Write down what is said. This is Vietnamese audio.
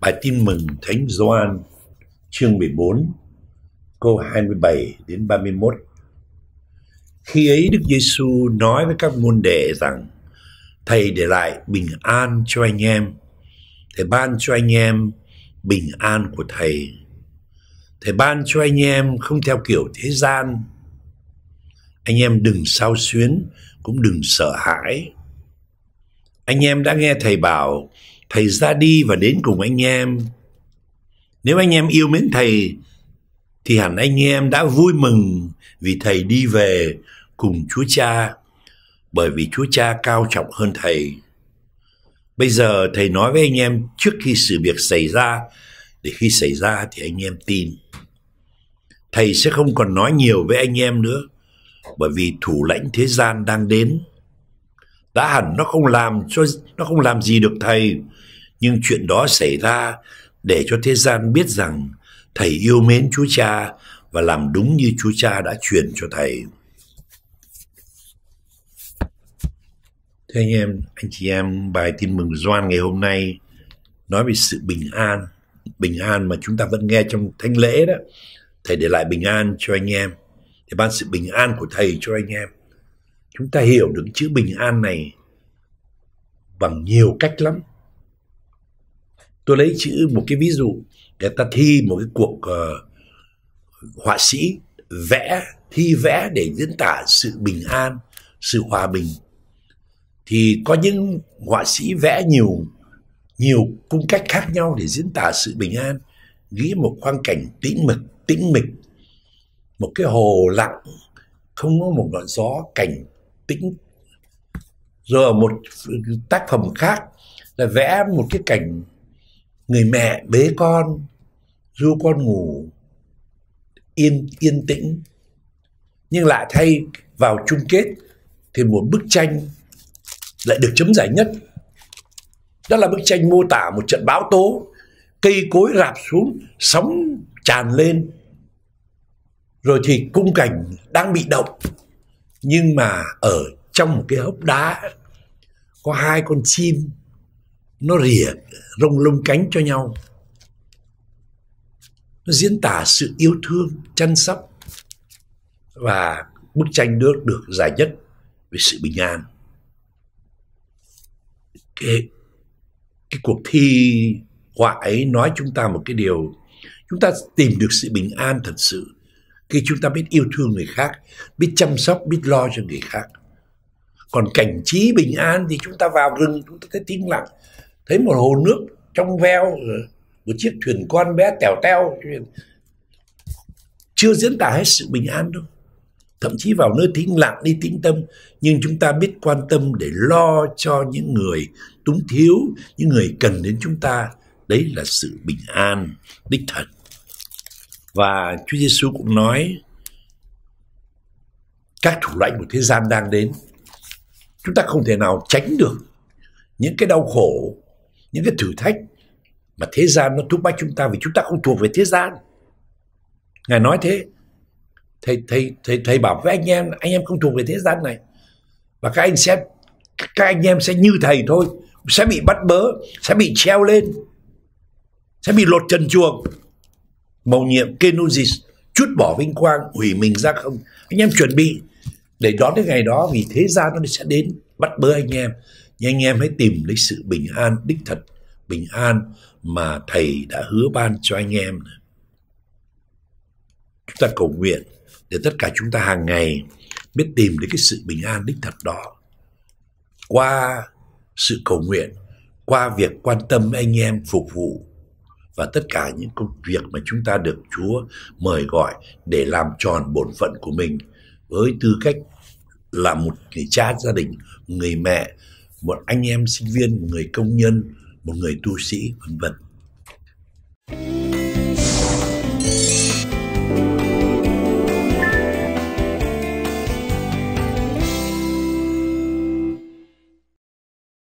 Bài tin mừng Thánh Gioan chương 14 câu 27 đến 31. Khi ấy Đức Giêsu nói với các môn đệ rằng: Thầy để lại bình an cho anh em. Thầy ban cho anh em bình an của thầy. Thầy ban cho anh em không theo kiểu thế gian. Anh em đừng sao xuyến, cũng đừng sợ hãi. Anh em đã nghe thầy bảo thầy ra đi và đến cùng anh em nếu anh em yêu mến thầy thì hẳn anh em đã vui mừng vì thầy đi về cùng chúa cha bởi vì chúa cha cao trọng hơn thầy bây giờ thầy nói với anh em trước khi sự việc xảy ra để khi xảy ra thì anh em tin thầy sẽ không còn nói nhiều với anh em nữa bởi vì thủ lãnh thế gian đang đến đã hẳn nó không làm cho nó không làm gì được thầy nhưng chuyện đó xảy ra để cho thế gian biết rằng thầy yêu mến chúa cha và làm đúng như chúa cha đã truyền cho thầy Thế anh em, anh chị em, bài tin mừng Doan ngày hôm nay nói về sự bình an. Bình an mà chúng ta vẫn nghe trong thánh lễ đó. Thầy để lại bình an cho anh em. Để ban sự bình an của Thầy cho anh em chúng ta hiểu được chữ bình an này bằng nhiều cách lắm tôi lấy chữ một cái ví dụ người ta thi một cái cuộc uh, họa sĩ vẽ thi vẽ để diễn tả sự bình an sự hòa bình thì có những họa sĩ vẽ nhiều nhiều cung cách khác nhau để diễn tả sự bình an nghĩ một quang cảnh tĩnh mịch tĩnh mịch một cái hồ lặng không có một ngọn gió cảnh tĩnh rồi một tác phẩm khác là vẽ một cái cảnh người mẹ bế con du con ngủ yên yên tĩnh nhưng lại thay vào chung kết thì một bức tranh lại được chấm giải nhất đó là bức tranh mô tả một trận bão tố cây cối rạp xuống sóng tràn lên rồi thì cung cảnh đang bị động nhưng mà ở trong một cái hốc đá có hai con chim nó rỉa rông lông cánh cho nhau nó diễn tả sự yêu thương chăm sóc và bức tranh nước được giải nhất về sự bình an cái cái cuộc thi họa ấy nói chúng ta một cái điều chúng ta tìm được sự bình an thật sự khi chúng ta biết yêu thương người khác biết chăm sóc biết lo cho người khác còn cảnh trí bình an thì chúng ta vào rừng chúng ta thấy tĩnh lặng thấy một hồ nước trong veo một chiếc thuyền con bé tèo teo chưa diễn tả hết sự bình an đâu thậm chí vào nơi tĩnh lặng đi tĩnh tâm nhưng chúng ta biết quan tâm để lo cho những người túng thiếu những người cần đến chúng ta đấy là sự bình an đích thật và Chúa Giêsu cũng nói các thủ lãnh của thế gian đang đến chúng ta không thể nào tránh được những cái đau khổ những cái thử thách mà thế gian nó thúc bách chúng ta vì chúng ta không thuộc về thế gian ngài nói thế thầy thầy thầy thầy bảo với anh em anh em không thuộc về thế gian này và các anh sẽ các anh em sẽ như thầy thôi sẽ bị bắt bớ sẽ bị treo lên sẽ bị lột trần chuồng mầu nhiệm Kenosis chút bỏ vinh quang hủy mình ra không anh em chuẩn bị để đón cái ngày đó vì thế gian nó sẽ đến bắt bớ anh em nhưng anh em hãy tìm lấy sự bình an đích thật bình an mà thầy đã hứa ban cho anh em chúng ta cầu nguyện để tất cả chúng ta hàng ngày biết tìm đến cái sự bình an đích thật đó qua sự cầu nguyện qua việc quan tâm anh em phục vụ và tất cả những công việc mà chúng ta được Chúa mời gọi để làm tròn bổn phận của mình với tư cách là một người cha gia đình, người mẹ, một anh em sinh viên, một người công nhân, một người tu sĩ vân vân.